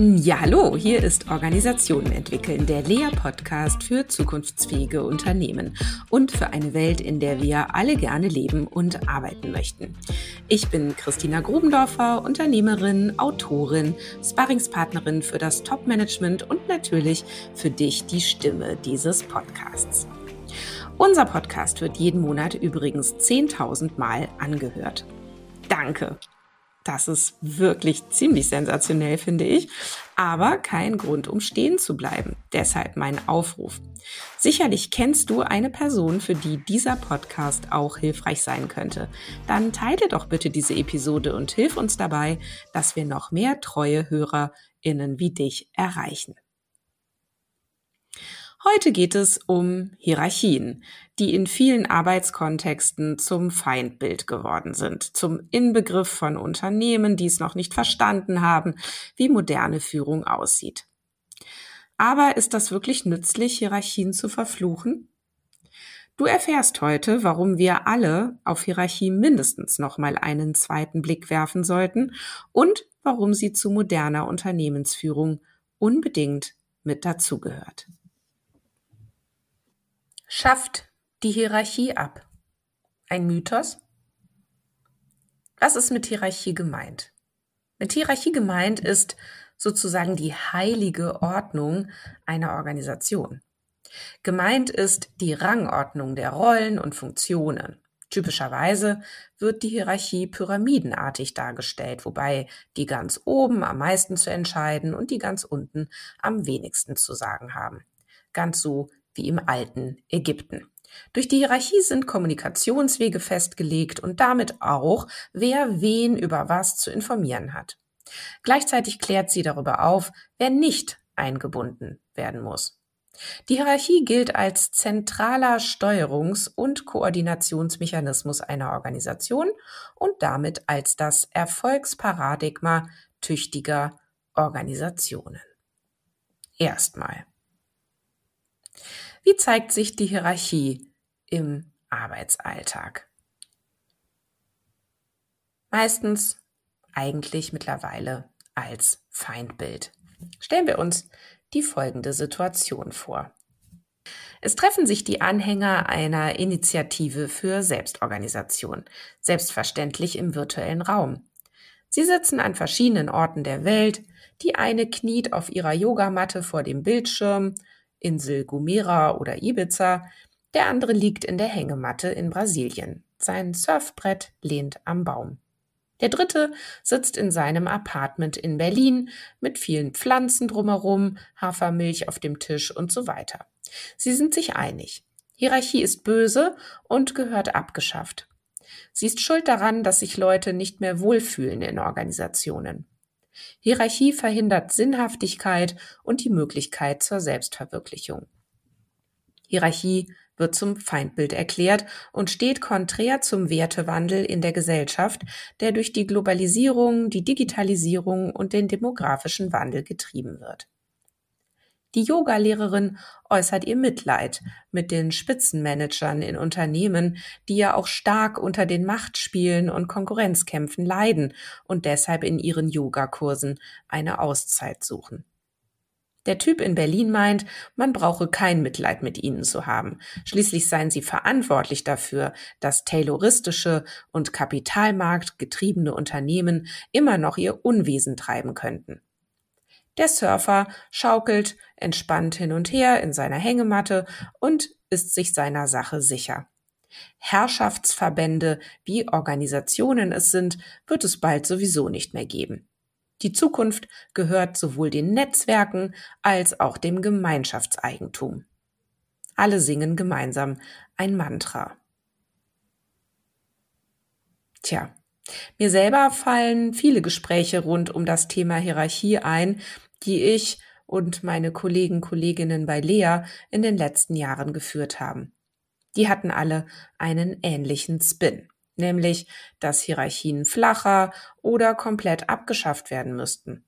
Ja, hallo, hier ist Organisationen entwickeln, der Lea-Podcast für zukunftsfähige Unternehmen und für eine Welt, in der wir alle gerne leben und arbeiten möchten. Ich bin Christina Grubendorfer, Unternehmerin, Autorin, Sparringspartnerin für das Top-Management und natürlich für dich die Stimme dieses Podcasts. Unser Podcast wird jeden Monat übrigens 10.000 Mal angehört. Danke! Das ist wirklich ziemlich sensationell, finde ich. Aber kein Grund, um stehen zu bleiben. Deshalb mein Aufruf. Sicherlich kennst du eine Person, für die dieser Podcast auch hilfreich sein könnte. Dann teile doch bitte diese Episode und hilf uns dabei, dass wir noch mehr treue HörerInnen wie dich erreichen. Heute geht es um Hierarchien, die in vielen Arbeitskontexten zum Feindbild geworden sind, zum Inbegriff von Unternehmen, die es noch nicht verstanden haben, wie moderne Führung aussieht. Aber ist das wirklich nützlich, Hierarchien zu verfluchen? Du erfährst heute, warum wir alle auf Hierarchie mindestens nochmal einen zweiten Blick werfen sollten und warum sie zu moderner Unternehmensführung unbedingt mit dazugehört schafft die Hierarchie ab? Ein Mythos? Was ist mit Hierarchie gemeint? Mit Hierarchie gemeint ist sozusagen die heilige Ordnung einer Organisation. Gemeint ist die Rangordnung der Rollen und Funktionen. Typischerweise wird die Hierarchie pyramidenartig dargestellt, wobei die ganz oben am meisten zu entscheiden und die ganz unten am wenigsten zu sagen haben. Ganz so wie im alten Ägypten. Durch die Hierarchie sind Kommunikationswege festgelegt und damit auch, wer wen über was zu informieren hat. Gleichzeitig klärt sie darüber auf, wer nicht eingebunden werden muss. Die Hierarchie gilt als zentraler Steuerungs- und Koordinationsmechanismus einer Organisation und damit als das Erfolgsparadigma tüchtiger Organisationen. Erstmal. Wie zeigt sich die Hierarchie im Arbeitsalltag? Meistens eigentlich mittlerweile als Feindbild. Stellen wir uns die folgende Situation vor. Es treffen sich die Anhänger einer Initiative für Selbstorganisation, selbstverständlich im virtuellen Raum. Sie sitzen an verschiedenen Orten der Welt, die eine kniet auf ihrer Yogamatte vor dem Bildschirm, Insel Gomera oder Ibiza, der andere liegt in der Hängematte in Brasilien. Sein Surfbrett lehnt am Baum. Der dritte sitzt in seinem Apartment in Berlin mit vielen Pflanzen drumherum, Hafermilch auf dem Tisch und so weiter. Sie sind sich einig. Hierarchie ist böse und gehört abgeschafft. Sie ist schuld daran, dass sich Leute nicht mehr wohlfühlen in Organisationen. Hierarchie verhindert Sinnhaftigkeit und die Möglichkeit zur Selbstverwirklichung. Hierarchie wird zum Feindbild erklärt und steht konträr zum Wertewandel in der Gesellschaft, der durch die Globalisierung, die Digitalisierung und den demografischen Wandel getrieben wird. Die Yogalehrerin äußert ihr Mitleid mit den Spitzenmanagern in Unternehmen, die ja auch stark unter den Machtspielen und Konkurrenzkämpfen leiden und deshalb in ihren Yogakursen eine Auszeit suchen. Der Typ in Berlin meint, man brauche kein Mitleid mit ihnen zu haben. Schließlich seien sie verantwortlich dafür, dass tayloristische und kapitalmarktgetriebene Unternehmen immer noch ihr Unwesen treiben könnten. Der Surfer schaukelt entspannt hin und her in seiner Hängematte und ist sich seiner Sache sicher. Herrschaftsverbände, wie Organisationen es sind, wird es bald sowieso nicht mehr geben. Die Zukunft gehört sowohl den Netzwerken als auch dem Gemeinschaftseigentum. Alle singen gemeinsam ein Mantra. Tja, mir selber fallen viele Gespräche rund um das Thema Hierarchie ein, die ich und meine Kollegen, Kolleginnen bei Lea in den letzten Jahren geführt haben. Die hatten alle einen ähnlichen Spin, nämlich, dass Hierarchien flacher oder komplett abgeschafft werden müssten.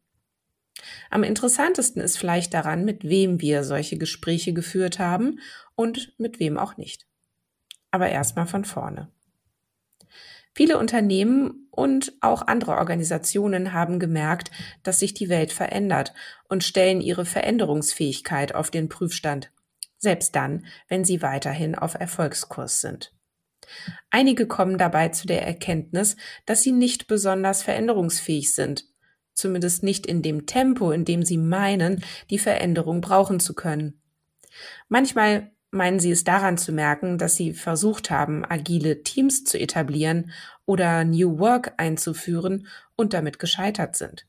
Am interessantesten ist vielleicht daran, mit wem wir solche Gespräche geführt haben und mit wem auch nicht. Aber erstmal von vorne. Viele Unternehmen und auch andere Organisationen haben gemerkt, dass sich die Welt verändert und stellen ihre Veränderungsfähigkeit auf den Prüfstand, selbst dann, wenn sie weiterhin auf Erfolgskurs sind. Einige kommen dabei zu der Erkenntnis, dass sie nicht besonders veränderungsfähig sind, zumindest nicht in dem Tempo, in dem sie meinen, die Veränderung brauchen zu können. Manchmal meinen Sie es daran zu merken, dass Sie versucht haben, agile Teams zu etablieren oder New Work einzuführen und damit gescheitert sind?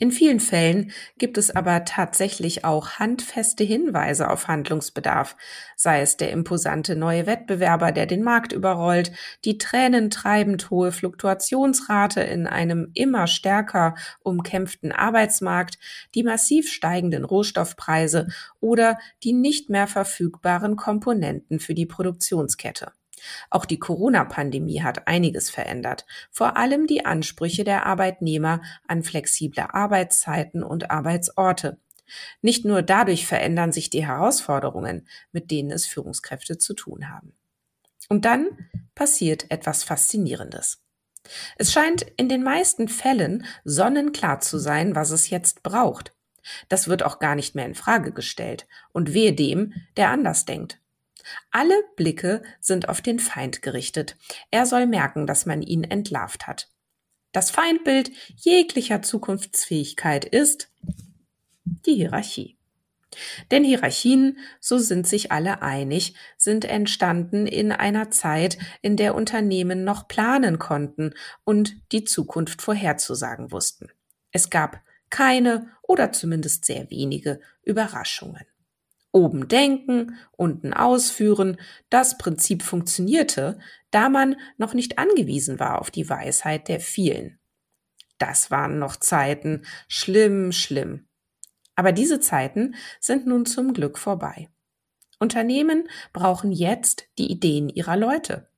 In vielen Fällen gibt es aber tatsächlich auch handfeste Hinweise auf Handlungsbedarf, sei es der imposante neue Wettbewerber, der den Markt überrollt, die tränentreibend hohe Fluktuationsrate in einem immer stärker umkämpften Arbeitsmarkt, die massiv steigenden Rohstoffpreise oder die nicht mehr verfügbaren Komponenten für die Produktionskette. Auch die Corona-Pandemie hat einiges verändert, vor allem die Ansprüche der Arbeitnehmer an flexible Arbeitszeiten und Arbeitsorte. Nicht nur dadurch verändern sich die Herausforderungen, mit denen es Führungskräfte zu tun haben. Und dann passiert etwas Faszinierendes. Es scheint in den meisten Fällen sonnenklar zu sein, was es jetzt braucht. Das wird auch gar nicht mehr in Frage gestellt und wehe dem, der anders denkt. Alle Blicke sind auf den Feind gerichtet. Er soll merken, dass man ihn entlarvt hat. Das Feindbild jeglicher Zukunftsfähigkeit ist die Hierarchie. Denn Hierarchien, so sind sich alle einig, sind entstanden in einer Zeit, in der Unternehmen noch planen konnten und die Zukunft vorherzusagen wussten. Es gab keine oder zumindest sehr wenige Überraschungen. Oben denken, unten ausführen, das Prinzip funktionierte, da man noch nicht angewiesen war auf die Weisheit der vielen. Das waren noch Zeiten, schlimm, schlimm. Aber diese Zeiten sind nun zum Glück vorbei. Unternehmen brauchen jetzt die Ideen ihrer Leute.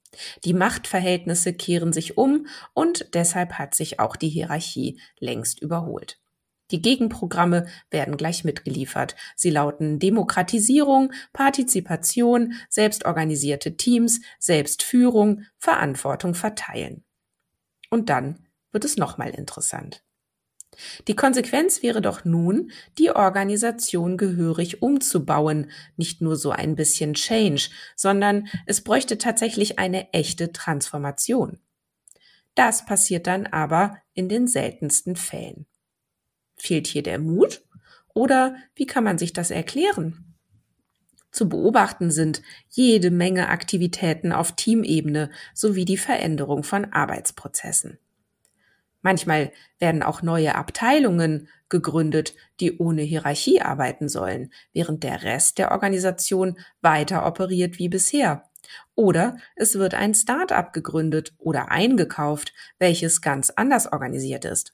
Die Machtverhältnisse kehren sich um und deshalb hat sich auch die Hierarchie längst überholt. Die Gegenprogramme werden gleich mitgeliefert. Sie lauten Demokratisierung, Partizipation, selbstorganisierte Teams, Selbstführung, Verantwortung verteilen. Und dann wird es nochmal interessant. Die Konsequenz wäre doch nun, die Organisation gehörig umzubauen, nicht nur so ein bisschen Change, sondern es bräuchte tatsächlich eine echte Transformation. Das passiert dann aber in den seltensten Fällen. Fehlt hier der Mut? Oder wie kann man sich das erklären? Zu beobachten sind jede Menge Aktivitäten auf Teamebene sowie die Veränderung von Arbeitsprozessen. Manchmal werden auch neue Abteilungen gegründet, die ohne Hierarchie arbeiten sollen, während der Rest der Organisation weiter operiert wie bisher. Oder es wird ein Start-up gegründet oder eingekauft, welches ganz anders organisiert ist.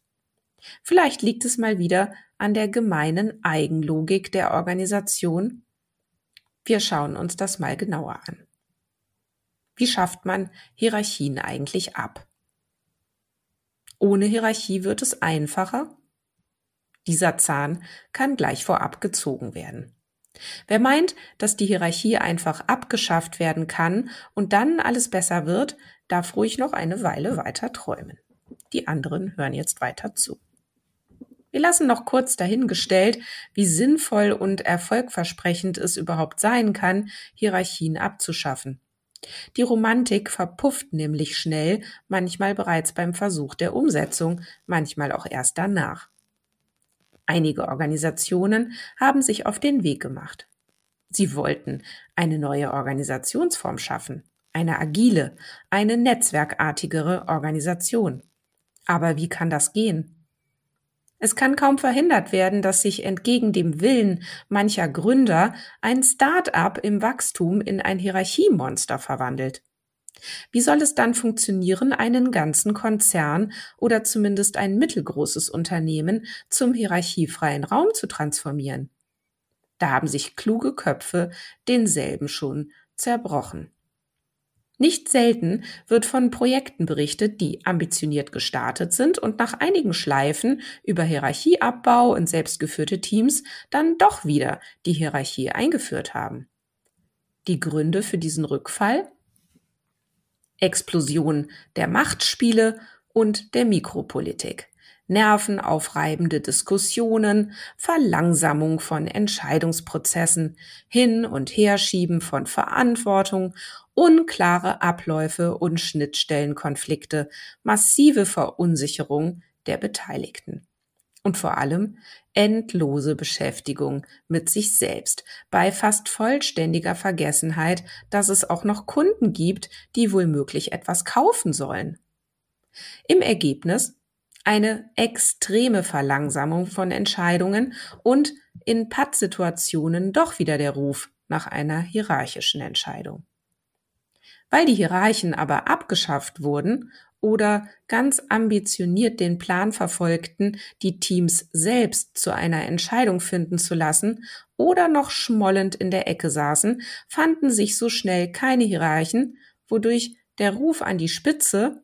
Vielleicht liegt es mal wieder an der gemeinen Eigenlogik der Organisation. Wir schauen uns das mal genauer an. Wie schafft man Hierarchien eigentlich ab? Ohne Hierarchie wird es einfacher. Dieser Zahn kann gleich vorab gezogen werden. Wer meint, dass die Hierarchie einfach abgeschafft werden kann und dann alles besser wird, darf ruhig noch eine Weile weiter träumen. Die anderen hören jetzt weiter zu. Wir lassen noch kurz dahingestellt, wie sinnvoll und erfolgversprechend es überhaupt sein kann, Hierarchien abzuschaffen. Die Romantik verpufft nämlich schnell, manchmal bereits beim Versuch der Umsetzung, manchmal auch erst danach. Einige Organisationen haben sich auf den Weg gemacht. Sie wollten eine neue Organisationsform schaffen, eine agile, eine netzwerkartigere Organisation. Aber wie kann das gehen? Es kann kaum verhindert werden, dass sich entgegen dem Willen mancher Gründer ein Start-up im Wachstum in ein Hierarchiemonster verwandelt. Wie soll es dann funktionieren, einen ganzen Konzern oder zumindest ein mittelgroßes Unternehmen zum hierarchiefreien Raum zu transformieren? Da haben sich kluge Köpfe denselben schon zerbrochen. Nicht selten wird von Projekten berichtet, die ambitioniert gestartet sind und nach einigen Schleifen über Hierarchieabbau und selbstgeführte Teams dann doch wieder die Hierarchie eingeführt haben. Die Gründe für diesen Rückfall? Explosion der Machtspiele und der Mikropolitik nervenaufreibende Diskussionen, Verlangsamung von Entscheidungsprozessen, Hin- und Herschieben von Verantwortung, unklare Abläufe und Schnittstellenkonflikte, massive Verunsicherung der Beteiligten. Und vor allem endlose Beschäftigung mit sich selbst, bei fast vollständiger Vergessenheit, dass es auch noch Kunden gibt, die womöglich etwas kaufen sollen. Im Ergebnis eine extreme Verlangsamung von Entscheidungen und in Pattsituationen doch wieder der Ruf nach einer hierarchischen Entscheidung. Weil die Hierarchen aber abgeschafft wurden oder ganz ambitioniert den Plan verfolgten, die Teams selbst zu einer Entscheidung finden zu lassen oder noch schmollend in der Ecke saßen, fanden sich so schnell keine Hierarchen, wodurch der Ruf an die Spitze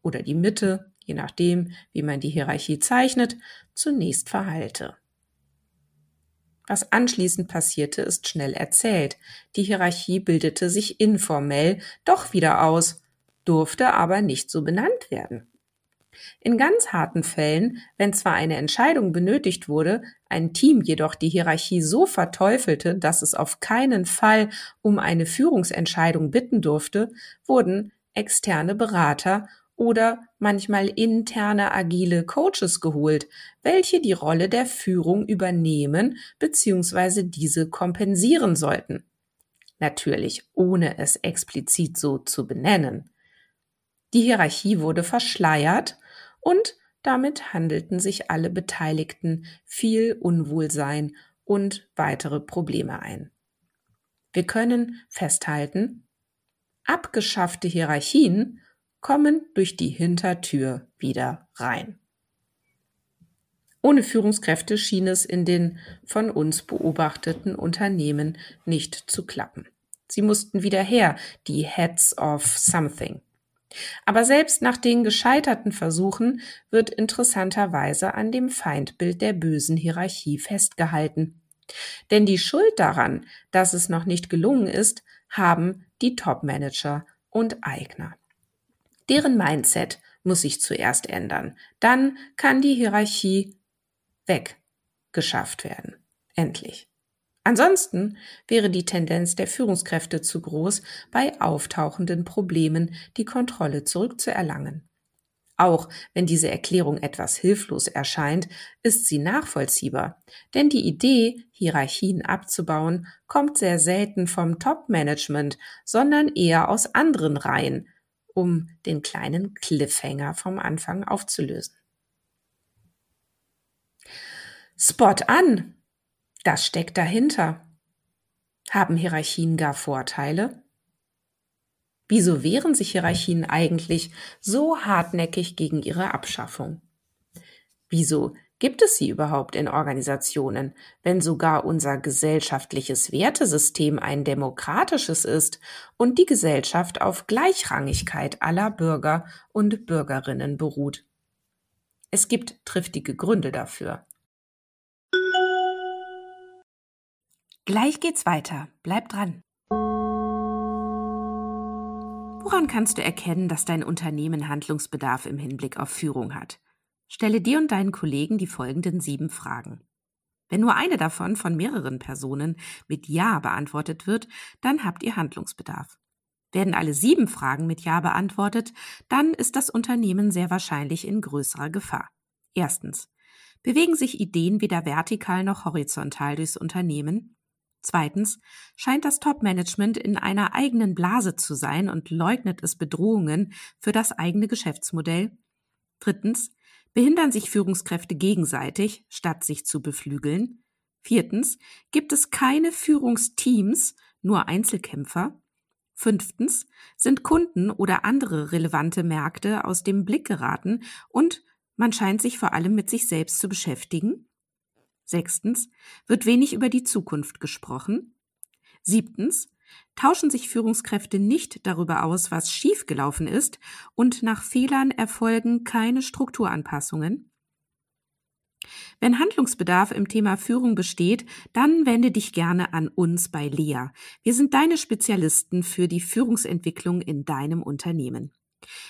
oder die Mitte je nachdem, wie man die Hierarchie zeichnet, zunächst verhalte. Was anschließend passierte, ist schnell erzählt. Die Hierarchie bildete sich informell doch wieder aus, durfte aber nicht so benannt werden. In ganz harten Fällen, wenn zwar eine Entscheidung benötigt wurde, ein Team jedoch die Hierarchie so verteufelte, dass es auf keinen Fall um eine Führungsentscheidung bitten durfte, wurden externe Berater oder manchmal interne agile Coaches geholt, welche die Rolle der Führung übernehmen bzw. diese kompensieren sollten. Natürlich ohne es explizit so zu benennen. Die Hierarchie wurde verschleiert und damit handelten sich alle Beteiligten viel Unwohlsein und weitere Probleme ein. Wir können festhalten, abgeschaffte Hierarchien kommen durch die Hintertür wieder rein. Ohne Führungskräfte schien es in den von uns beobachteten Unternehmen nicht zu klappen. Sie mussten wieder her, die Heads of Something. Aber selbst nach den gescheiterten Versuchen wird interessanterweise an dem Feindbild der bösen Hierarchie festgehalten. Denn die Schuld daran, dass es noch nicht gelungen ist, haben die Topmanager und Eigner. Deren Mindset muss sich zuerst ändern. Dann kann die Hierarchie weggeschafft werden. Endlich. Ansonsten wäre die Tendenz der Führungskräfte zu groß, bei auftauchenden Problemen die Kontrolle zurückzuerlangen. Auch wenn diese Erklärung etwas hilflos erscheint, ist sie nachvollziehbar, denn die Idee, Hierarchien abzubauen, kommt sehr selten vom Top-Management, sondern eher aus anderen Reihen, um den kleinen Cliffhanger vom Anfang aufzulösen. Spot an! Das steckt dahinter. Haben Hierarchien gar Vorteile? Wieso wehren sich Hierarchien eigentlich so hartnäckig gegen ihre Abschaffung? Wieso Gibt es sie überhaupt in Organisationen, wenn sogar unser gesellschaftliches Wertesystem ein demokratisches ist und die Gesellschaft auf Gleichrangigkeit aller Bürger und Bürgerinnen beruht? Es gibt triftige Gründe dafür. Gleich geht's weiter. Bleib dran. Woran kannst du erkennen, dass dein Unternehmen Handlungsbedarf im Hinblick auf Führung hat? Stelle dir und deinen Kollegen die folgenden sieben Fragen. Wenn nur eine davon von mehreren Personen mit Ja beantwortet wird, dann habt ihr Handlungsbedarf. Werden alle sieben Fragen mit Ja beantwortet, dann ist das Unternehmen sehr wahrscheinlich in größerer Gefahr. Erstens. Bewegen sich Ideen weder vertikal noch horizontal durchs Unternehmen? Zweitens. Scheint das Top-Management in einer eigenen Blase zu sein und leugnet es Bedrohungen für das eigene Geschäftsmodell? Drittens behindern sich Führungskräfte gegenseitig, statt sich zu beflügeln. Viertens, gibt es keine Führungsteams, nur Einzelkämpfer. Fünftens, sind Kunden oder andere relevante Märkte aus dem Blick geraten und man scheint sich vor allem mit sich selbst zu beschäftigen. Sechstens, wird wenig über die Zukunft gesprochen. Siebtens, Tauschen sich Führungskräfte nicht darüber aus, was schiefgelaufen ist, und nach Fehlern erfolgen keine Strukturanpassungen? Wenn Handlungsbedarf im Thema Führung besteht, dann wende dich gerne an uns bei Lea. Wir sind deine Spezialisten für die Führungsentwicklung in deinem Unternehmen.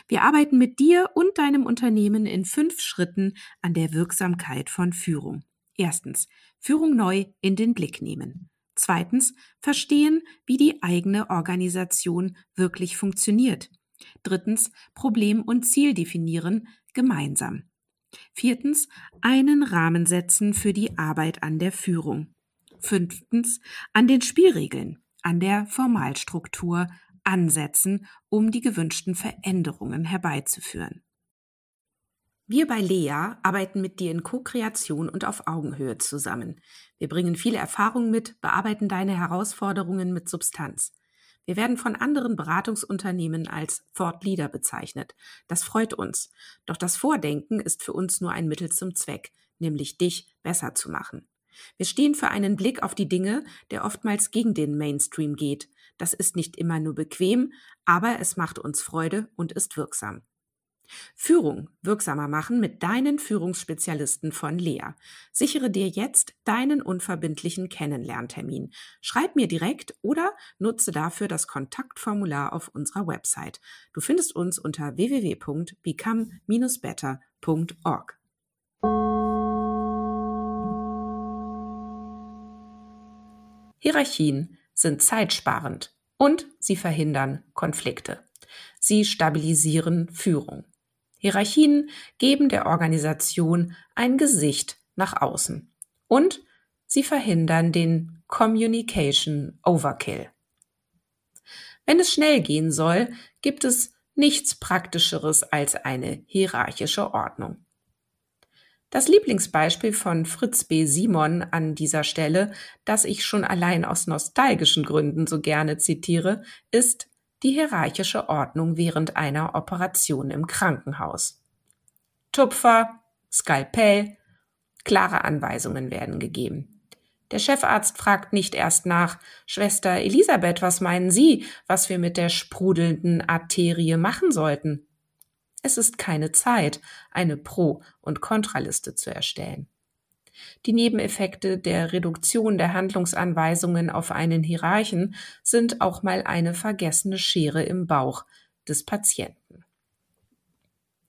Wir arbeiten mit dir und deinem Unternehmen in fünf Schritten an der Wirksamkeit von Führung. Erstens, Führung neu in den Blick nehmen. Zweitens verstehen, wie die eigene Organisation wirklich funktioniert. Drittens Problem und Ziel definieren gemeinsam. Viertens einen Rahmen setzen für die Arbeit an der Führung. Fünftens an den Spielregeln, an der Formalstruktur ansetzen, um die gewünschten Veränderungen herbeizuführen. Wir bei Lea arbeiten mit dir in Co-Kreation und auf Augenhöhe zusammen. Wir bringen viele Erfahrungen mit, bearbeiten deine Herausforderungen mit Substanz. Wir werden von anderen Beratungsunternehmen als Thought Leader bezeichnet. Das freut uns. Doch das Vordenken ist für uns nur ein Mittel zum Zweck, nämlich dich besser zu machen. Wir stehen für einen Blick auf die Dinge, der oftmals gegen den Mainstream geht. Das ist nicht immer nur bequem, aber es macht uns Freude und ist wirksam. Führung wirksamer machen mit deinen Führungsspezialisten von Lea. Sichere dir jetzt deinen unverbindlichen Kennenlerntermin. Schreib mir direkt oder nutze dafür das Kontaktformular auf unserer Website. Du findest uns unter www.become-better.org. Hierarchien sind zeitsparend und sie verhindern Konflikte. Sie stabilisieren Führung. Hierarchien geben der Organisation ein Gesicht nach außen und sie verhindern den Communication Overkill. Wenn es schnell gehen soll, gibt es nichts Praktischeres als eine hierarchische Ordnung. Das Lieblingsbeispiel von Fritz B. Simon an dieser Stelle, das ich schon allein aus nostalgischen Gründen so gerne zitiere, ist die hierarchische Ordnung während einer Operation im Krankenhaus. Tupfer, Skalpell, klare Anweisungen werden gegeben. Der Chefarzt fragt nicht erst nach Schwester Elisabeth, was meinen Sie, was wir mit der sprudelnden Arterie machen sollten? Es ist keine Zeit, eine Pro- und Kontraliste zu erstellen. Die Nebeneffekte der Reduktion der Handlungsanweisungen auf einen Hierarchen sind auch mal eine vergessene Schere im Bauch des Patienten.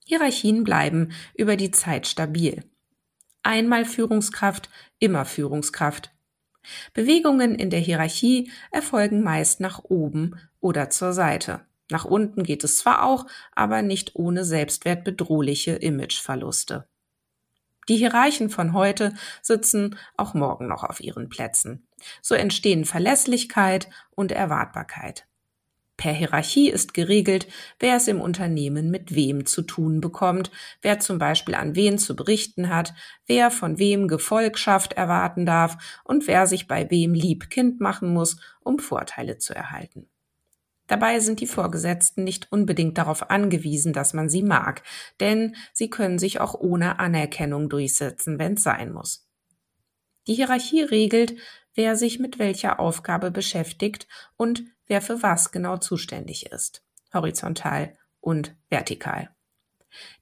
Hierarchien bleiben über die Zeit stabil. Einmal Führungskraft, immer Führungskraft. Bewegungen in der Hierarchie erfolgen meist nach oben oder zur Seite. Nach unten geht es zwar auch, aber nicht ohne selbstwertbedrohliche Imageverluste. Die Hierarchen von heute sitzen auch morgen noch auf ihren Plätzen. So entstehen Verlässlichkeit und Erwartbarkeit. Per Hierarchie ist geregelt, wer es im Unternehmen mit wem zu tun bekommt, wer zum Beispiel an wen zu berichten hat, wer von wem Gefolgschaft erwarten darf und wer sich bei wem lieb Kind machen muss, um Vorteile zu erhalten. Dabei sind die Vorgesetzten nicht unbedingt darauf angewiesen, dass man sie mag, denn sie können sich auch ohne Anerkennung durchsetzen, wenn es sein muss. Die Hierarchie regelt, wer sich mit welcher Aufgabe beschäftigt und wer für was genau zuständig ist, horizontal und vertikal.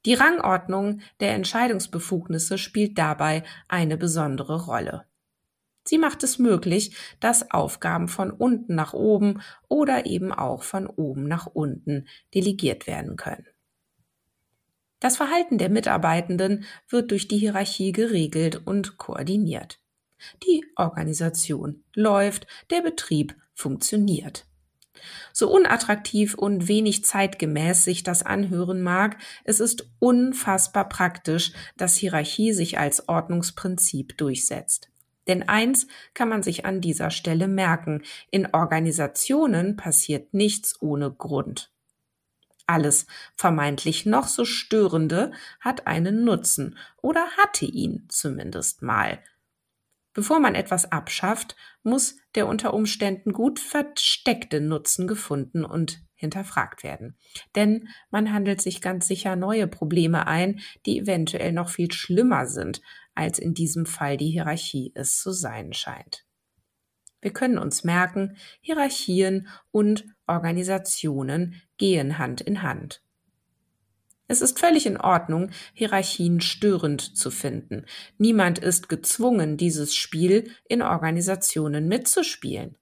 Die Rangordnung der Entscheidungsbefugnisse spielt dabei eine besondere Rolle. Sie macht es möglich, dass Aufgaben von unten nach oben oder eben auch von oben nach unten delegiert werden können. Das Verhalten der Mitarbeitenden wird durch die Hierarchie geregelt und koordiniert. Die Organisation läuft, der Betrieb funktioniert. So unattraktiv und wenig zeitgemäß sich das anhören mag, es ist unfassbar praktisch, dass Hierarchie sich als Ordnungsprinzip durchsetzt. Denn eins kann man sich an dieser Stelle merken, in Organisationen passiert nichts ohne Grund. Alles vermeintlich noch so störende hat einen Nutzen oder hatte ihn zumindest mal. Bevor man etwas abschafft, muss der unter Umständen gut versteckte Nutzen gefunden und hinterfragt werden. Denn man handelt sich ganz sicher neue Probleme ein, die eventuell noch viel schlimmer sind, als in diesem Fall die Hierarchie es zu sein scheint. Wir können uns merken, Hierarchien und Organisationen gehen Hand in Hand. Es ist völlig in Ordnung, Hierarchien störend zu finden. Niemand ist gezwungen, dieses Spiel in Organisationen mitzuspielen.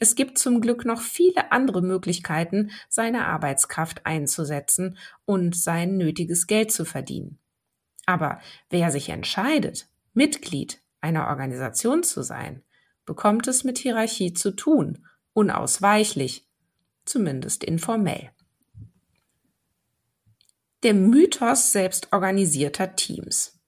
Es gibt zum Glück noch viele andere Möglichkeiten, seine Arbeitskraft einzusetzen und sein nötiges Geld zu verdienen. Aber wer sich entscheidet, Mitglied einer Organisation zu sein, bekommt es mit Hierarchie zu tun, unausweichlich, zumindest informell. Der Mythos selbstorganisierter Teams.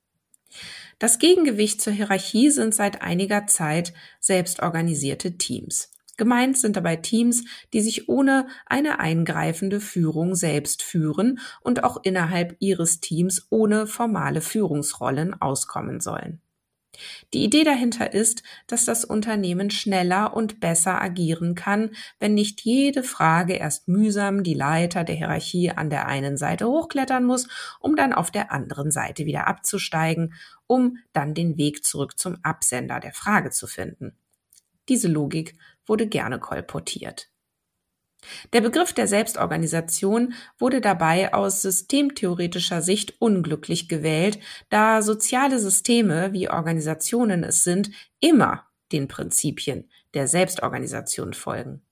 Das Gegengewicht zur Hierarchie sind seit einiger Zeit selbstorganisierte Teams. Gemeint sind dabei Teams, die sich ohne eine eingreifende Führung selbst führen und auch innerhalb ihres Teams ohne formale Führungsrollen auskommen sollen. Die Idee dahinter ist, dass das Unternehmen schneller und besser agieren kann, wenn nicht jede Frage erst mühsam die Leiter der Hierarchie an der einen Seite hochklettern muss, um dann auf der anderen Seite wieder abzusteigen, um dann den Weg zurück zum Absender der Frage zu finden. Diese Logik wurde gerne kolportiert. Der Begriff der Selbstorganisation wurde dabei aus systemtheoretischer Sicht unglücklich gewählt, da soziale Systeme, wie Organisationen es sind, immer den Prinzipien der Selbstorganisation folgen.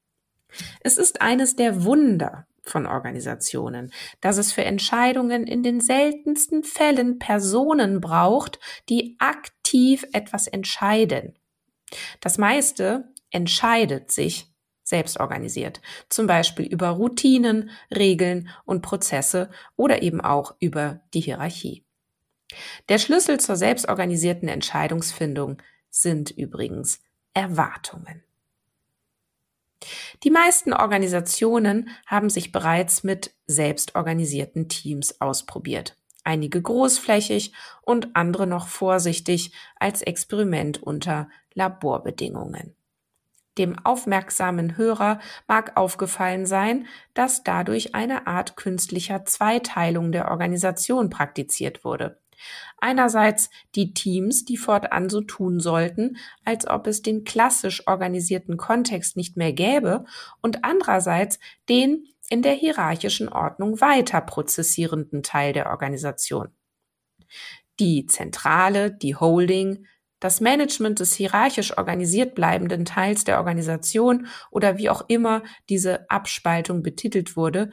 Es ist eines der Wunder von Organisationen, dass es für Entscheidungen in den seltensten Fällen Personen braucht, die aktiv etwas entscheiden. Das meiste entscheidet sich selbst organisiert, zum Beispiel über Routinen, Regeln und Prozesse oder eben auch über die Hierarchie. Der Schlüssel zur selbstorganisierten Entscheidungsfindung sind übrigens Erwartungen. Die meisten Organisationen haben sich bereits mit selbstorganisierten Teams ausprobiert, einige großflächig und andere noch vorsichtig als Experiment unter Laborbedingungen. Dem aufmerksamen Hörer mag aufgefallen sein, dass dadurch eine Art künstlicher Zweiteilung der Organisation praktiziert wurde. Einerseits die Teams, die fortan so tun sollten, als ob es den klassisch organisierten Kontext nicht mehr gäbe, und andererseits den in der hierarchischen Ordnung weiter prozessierenden Teil der Organisation. Die Zentrale, die Holding, das Management des hierarchisch organisiert bleibenden Teils der Organisation oder wie auch immer diese Abspaltung betitelt wurde,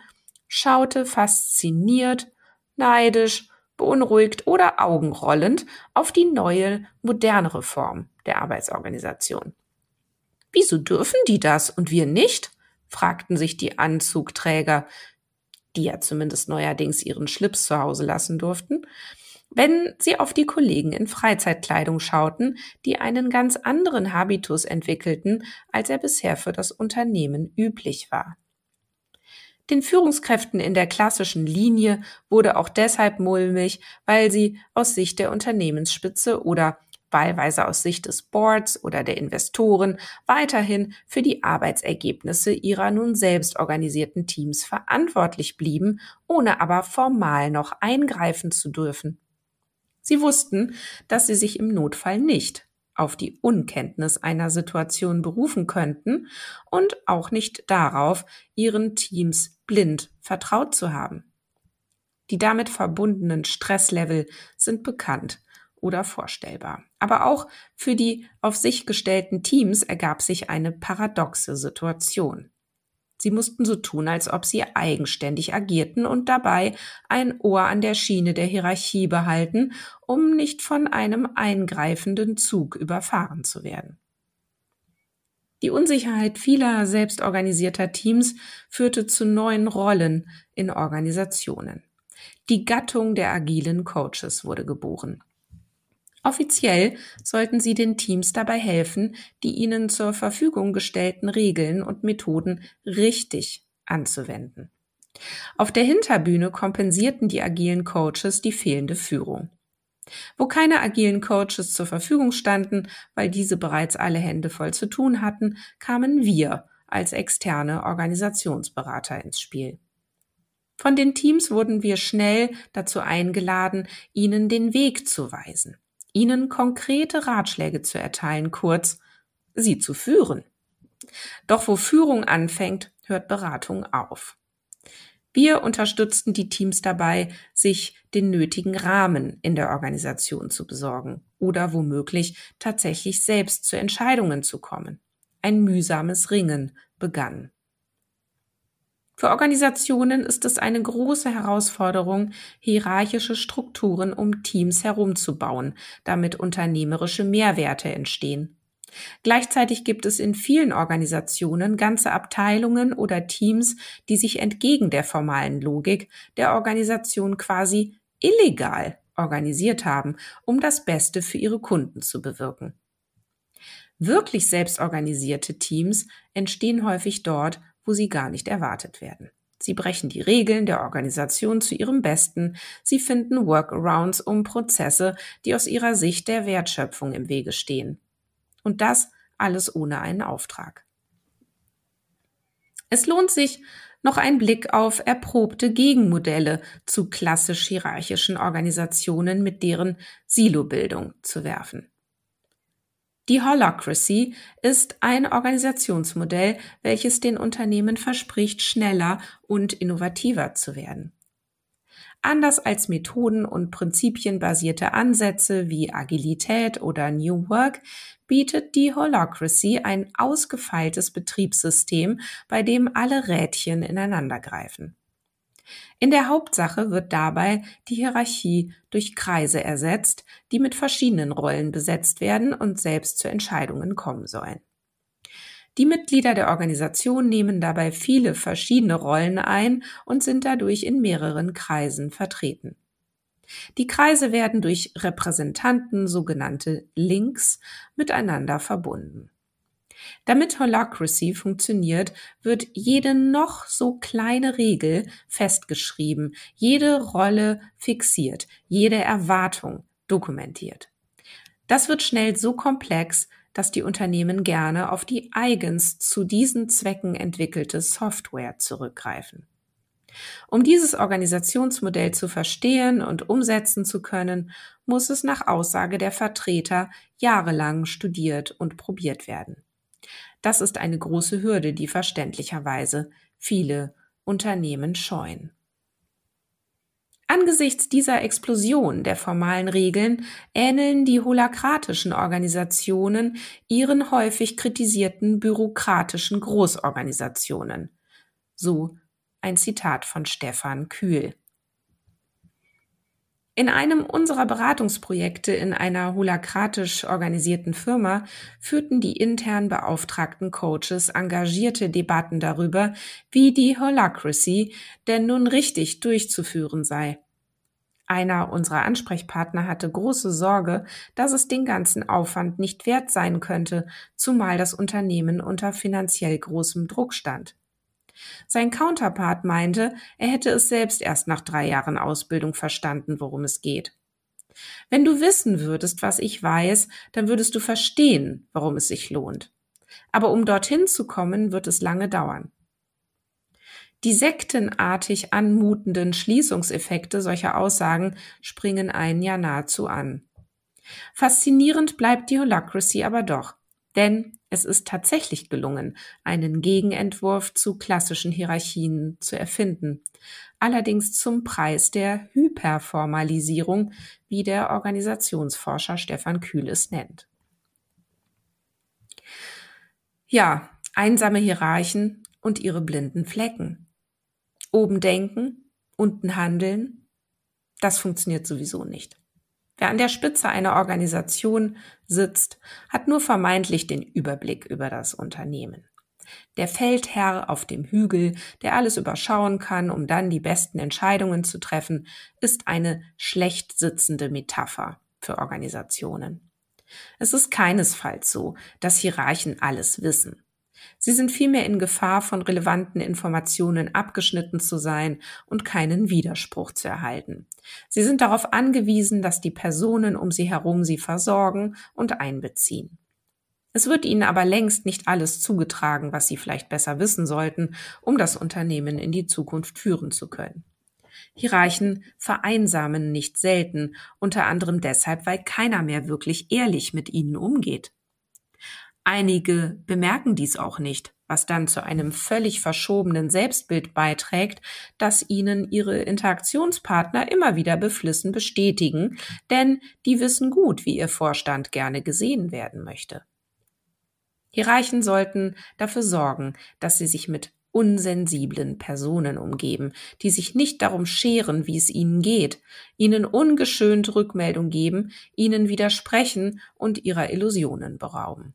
schaute fasziniert, neidisch, beunruhigt oder augenrollend auf die neue, modernere Form der Arbeitsorganisation. Wieso dürfen die das und wir nicht? fragten sich die Anzugträger, die ja zumindest neuerdings ihren Schlips zu Hause lassen durften, wenn sie auf die Kollegen in Freizeitkleidung schauten, die einen ganz anderen Habitus entwickelten, als er bisher für das Unternehmen üblich war. Den Führungskräften in der klassischen Linie wurde auch deshalb mulmig, weil sie aus Sicht der Unternehmensspitze oder wahlweise aus Sicht des Boards oder der Investoren weiterhin für die Arbeitsergebnisse ihrer nun selbst organisierten Teams verantwortlich blieben, ohne aber formal noch eingreifen zu dürfen. Sie wussten, dass sie sich im Notfall nicht auf die Unkenntnis einer Situation berufen könnten und auch nicht darauf, ihren Teams blind vertraut zu haben. Die damit verbundenen Stresslevel sind bekannt oder vorstellbar. Aber auch für die auf sich gestellten Teams ergab sich eine paradoxe Situation. Sie mussten so tun, als ob sie eigenständig agierten und dabei ein Ohr an der Schiene der Hierarchie behalten, um nicht von einem eingreifenden Zug überfahren zu werden. Die Unsicherheit vieler selbstorganisierter Teams führte zu neuen Rollen in Organisationen. Die Gattung der agilen Coaches wurde geboren. Offiziell sollten sie den Teams dabei helfen, die ihnen zur Verfügung gestellten Regeln und Methoden richtig anzuwenden. Auf der Hinterbühne kompensierten die agilen Coaches die fehlende Führung. Wo keine agilen Coaches zur Verfügung standen, weil diese bereits alle Hände voll zu tun hatten, kamen wir als externe Organisationsberater ins Spiel. Von den Teams wurden wir schnell dazu eingeladen, ihnen den Weg zu weisen ihnen konkrete Ratschläge zu erteilen, kurz sie zu führen. Doch wo Führung anfängt, hört Beratung auf. Wir unterstützten die Teams dabei, sich den nötigen Rahmen in der Organisation zu besorgen oder womöglich tatsächlich selbst zu Entscheidungen zu kommen. Ein mühsames Ringen begann. Für Organisationen ist es eine große Herausforderung, hierarchische Strukturen um Teams herumzubauen, damit unternehmerische Mehrwerte entstehen. Gleichzeitig gibt es in vielen Organisationen ganze Abteilungen oder Teams, die sich entgegen der formalen Logik der Organisation quasi illegal organisiert haben, um das Beste für ihre Kunden zu bewirken. Wirklich selbstorganisierte Teams entstehen häufig dort, wo sie gar nicht erwartet werden. Sie brechen die Regeln der Organisation zu ihrem Besten. Sie finden Workarounds um Prozesse, die aus ihrer Sicht der Wertschöpfung im Wege stehen. Und das alles ohne einen Auftrag. Es lohnt sich, noch einen Blick auf erprobte Gegenmodelle zu klassisch hierarchischen Organisationen mit deren Silobildung zu werfen. Die Holacracy ist ein Organisationsmodell, welches den Unternehmen verspricht, schneller und innovativer zu werden. Anders als Methoden und prinzipienbasierte Ansätze wie Agilität oder New Work bietet die Holacracy ein ausgefeiltes Betriebssystem, bei dem alle Rädchen ineinandergreifen. In der Hauptsache wird dabei die Hierarchie durch Kreise ersetzt, die mit verschiedenen Rollen besetzt werden und selbst zu Entscheidungen kommen sollen. Die Mitglieder der Organisation nehmen dabei viele verschiedene Rollen ein und sind dadurch in mehreren Kreisen vertreten. Die Kreise werden durch Repräsentanten, sogenannte Links, miteinander verbunden. Damit Holacracy funktioniert, wird jede noch so kleine Regel festgeschrieben, jede Rolle fixiert, jede Erwartung dokumentiert. Das wird schnell so komplex, dass die Unternehmen gerne auf die eigens zu diesen Zwecken entwickelte Software zurückgreifen. Um dieses Organisationsmodell zu verstehen und umsetzen zu können, muss es nach Aussage der Vertreter jahrelang studiert und probiert werden. Das ist eine große Hürde, die verständlicherweise viele Unternehmen scheuen. Angesichts dieser Explosion der formalen Regeln ähneln die holakratischen Organisationen ihren häufig kritisierten bürokratischen Großorganisationen. So ein Zitat von Stefan Kühl. In einem unserer Beratungsprojekte in einer holakratisch organisierten Firma führten die intern beauftragten Coaches engagierte Debatten darüber, wie die Holacracy denn nun richtig durchzuführen sei. Einer unserer Ansprechpartner hatte große Sorge, dass es den ganzen Aufwand nicht wert sein könnte, zumal das Unternehmen unter finanziell großem Druck stand. Sein Counterpart meinte, er hätte es selbst erst nach drei Jahren Ausbildung verstanden, worum es geht. Wenn du wissen würdest, was ich weiß, dann würdest du verstehen, warum es sich lohnt. Aber um dorthin zu kommen, wird es lange dauern. Die sektenartig anmutenden Schließungseffekte solcher Aussagen springen einen ja nahezu an. Faszinierend bleibt die Holacracy aber doch, denn es ist tatsächlich gelungen, einen Gegenentwurf zu klassischen Hierarchien zu erfinden, allerdings zum Preis der Hyperformalisierung, wie der Organisationsforscher Stefan Kühl es nennt. Ja, einsame Hierarchen und ihre blinden Flecken. Oben denken, unten handeln, das funktioniert sowieso nicht. Wer an der Spitze einer Organisation sitzt, hat nur vermeintlich den Überblick über das Unternehmen. Der Feldherr auf dem Hügel, der alles überschauen kann, um dann die besten Entscheidungen zu treffen, ist eine schlecht sitzende Metapher für Organisationen. Es ist keinesfalls so, dass Hierarchen alles wissen. Sie sind vielmehr in Gefahr, von relevanten Informationen abgeschnitten zu sein und keinen Widerspruch zu erhalten. Sie sind darauf angewiesen, dass die Personen um sie herum sie versorgen und einbeziehen. Es wird ihnen aber längst nicht alles zugetragen, was sie vielleicht besser wissen sollten, um das Unternehmen in die Zukunft führen zu können. Hierarchen vereinsamen nicht selten, unter anderem deshalb, weil keiner mehr wirklich ehrlich mit ihnen umgeht. Einige bemerken dies auch nicht, was dann zu einem völlig verschobenen Selbstbild beiträgt, das ihnen ihre Interaktionspartner immer wieder beflissen bestätigen, denn die wissen gut, wie ihr Vorstand gerne gesehen werden möchte. Hierarchen sollten dafür sorgen, dass sie sich mit unsensiblen Personen umgeben, die sich nicht darum scheren, wie es ihnen geht, ihnen ungeschönt Rückmeldung geben, ihnen widersprechen und ihrer Illusionen berauben.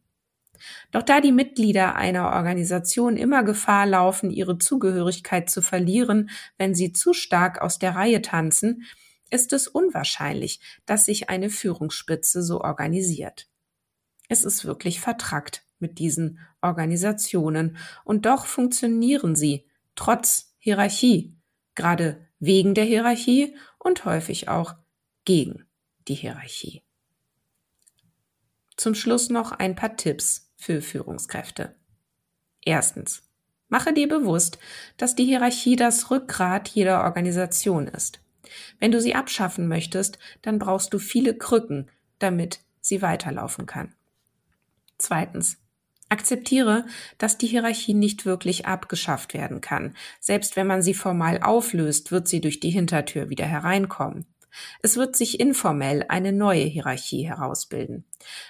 Doch da die Mitglieder einer Organisation immer Gefahr laufen, ihre Zugehörigkeit zu verlieren, wenn sie zu stark aus der Reihe tanzen, ist es unwahrscheinlich, dass sich eine Führungsspitze so organisiert. Es ist wirklich vertrackt mit diesen Organisationen und doch funktionieren sie trotz Hierarchie, gerade wegen der Hierarchie und häufig auch gegen die Hierarchie. Zum Schluss noch ein paar Tipps für Führungskräfte. Erstens. Mache dir bewusst, dass die Hierarchie das Rückgrat jeder Organisation ist. Wenn du sie abschaffen möchtest, dann brauchst du viele Krücken, damit sie weiterlaufen kann. Zweitens. Akzeptiere, dass die Hierarchie nicht wirklich abgeschafft werden kann. Selbst wenn man sie formal auflöst, wird sie durch die Hintertür wieder hereinkommen. Es wird sich informell eine neue Hierarchie herausbilden.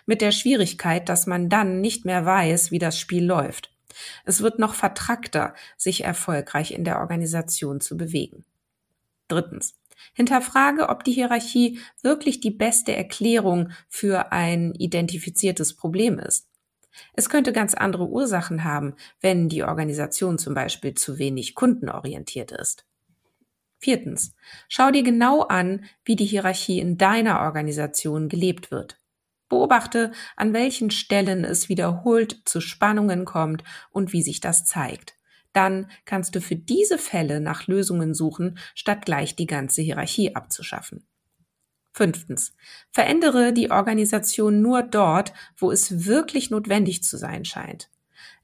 Mit der Schwierigkeit, dass man dann nicht mehr weiß, wie das Spiel läuft. Es wird noch vertrackter, sich erfolgreich in der Organisation zu bewegen. Drittens. Hinterfrage, ob die Hierarchie wirklich die beste Erklärung für ein identifiziertes Problem ist. Es könnte ganz andere Ursachen haben, wenn die Organisation zum Beispiel zu wenig kundenorientiert ist. Viertens, schau dir genau an, wie die Hierarchie in deiner Organisation gelebt wird. Beobachte, an welchen Stellen es wiederholt zu Spannungen kommt und wie sich das zeigt. Dann kannst du für diese Fälle nach Lösungen suchen, statt gleich die ganze Hierarchie abzuschaffen. Fünftens. Verändere die Organisation nur dort, wo es wirklich notwendig zu sein scheint.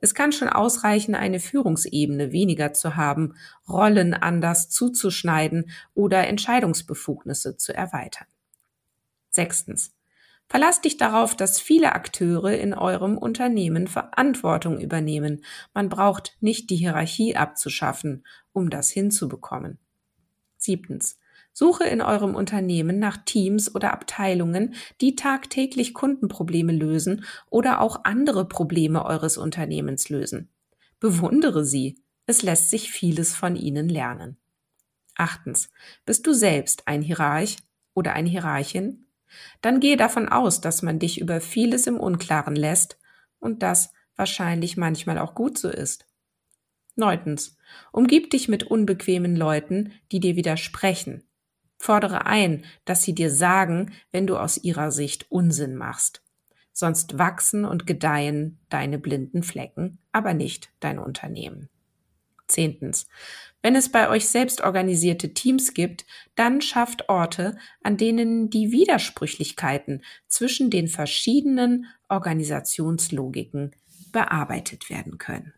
Es kann schon ausreichen, eine Führungsebene weniger zu haben, Rollen anders zuzuschneiden oder Entscheidungsbefugnisse zu erweitern. Sechstens. Verlass dich darauf, dass viele Akteure in eurem Unternehmen Verantwortung übernehmen. Man braucht nicht die Hierarchie abzuschaffen, um das hinzubekommen. Siebtens. Suche in eurem Unternehmen nach Teams oder Abteilungen, die tagtäglich Kundenprobleme lösen oder auch andere Probleme eures Unternehmens lösen. Bewundere sie. Es lässt sich vieles von ihnen lernen. Achtens. Bist du selbst ein Hierarch oder eine Hierarchin? Dann gehe davon aus, dass man dich über vieles im Unklaren lässt und das wahrscheinlich manchmal auch gut so ist. Neuntens. Umgib dich mit unbequemen Leuten, die dir widersprechen Fordere ein, dass sie dir sagen, wenn du aus ihrer Sicht Unsinn machst. Sonst wachsen und gedeihen deine blinden Flecken, aber nicht dein Unternehmen. Zehntens. Wenn es bei euch selbst organisierte Teams gibt, dann schafft Orte, an denen die Widersprüchlichkeiten zwischen den verschiedenen Organisationslogiken bearbeitet werden können.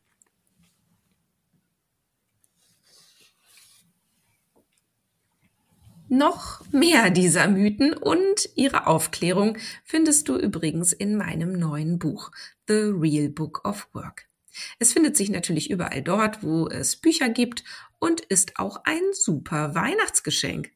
Noch mehr dieser Mythen und ihre Aufklärung findest du übrigens in meinem neuen Buch The Real Book of Work. Es findet sich natürlich überall dort, wo es Bücher gibt und ist auch ein super Weihnachtsgeschenk.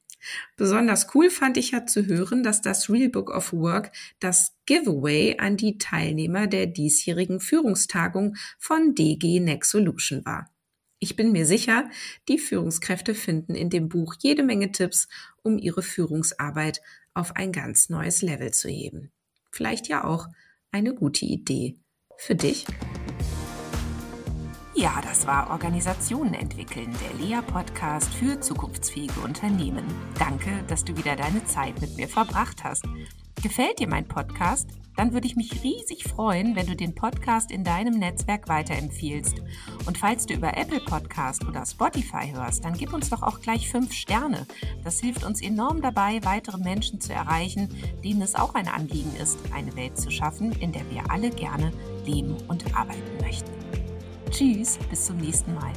Besonders cool fand ich ja zu hören, dass das Real Book of Work das Giveaway an die Teilnehmer der diesjährigen Führungstagung von DG Nexolution war. Ich bin mir sicher, die Führungskräfte finden in dem Buch jede Menge Tipps, um ihre Führungsarbeit auf ein ganz neues Level zu heben. Vielleicht ja auch eine gute Idee für dich. Ja, das war Organisationen entwickeln, der Lea-Podcast für zukunftsfähige Unternehmen. Danke, dass du wieder deine Zeit mit mir verbracht hast. Gefällt dir mein Podcast? Dann würde ich mich riesig freuen, wenn du den Podcast in deinem Netzwerk weiterempfiehlst. Und falls du über Apple Podcast oder Spotify hörst, dann gib uns doch auch gleich fünf Sterne. Das hilft uns enorm dabei, weitere Menschen zu erreichen, denen es auch ein Anliegen ist, eine Welt zu schaffen, in der wir alle gerne leben und arbeiten möchten. Tschüss, bis zum nächsten Mal.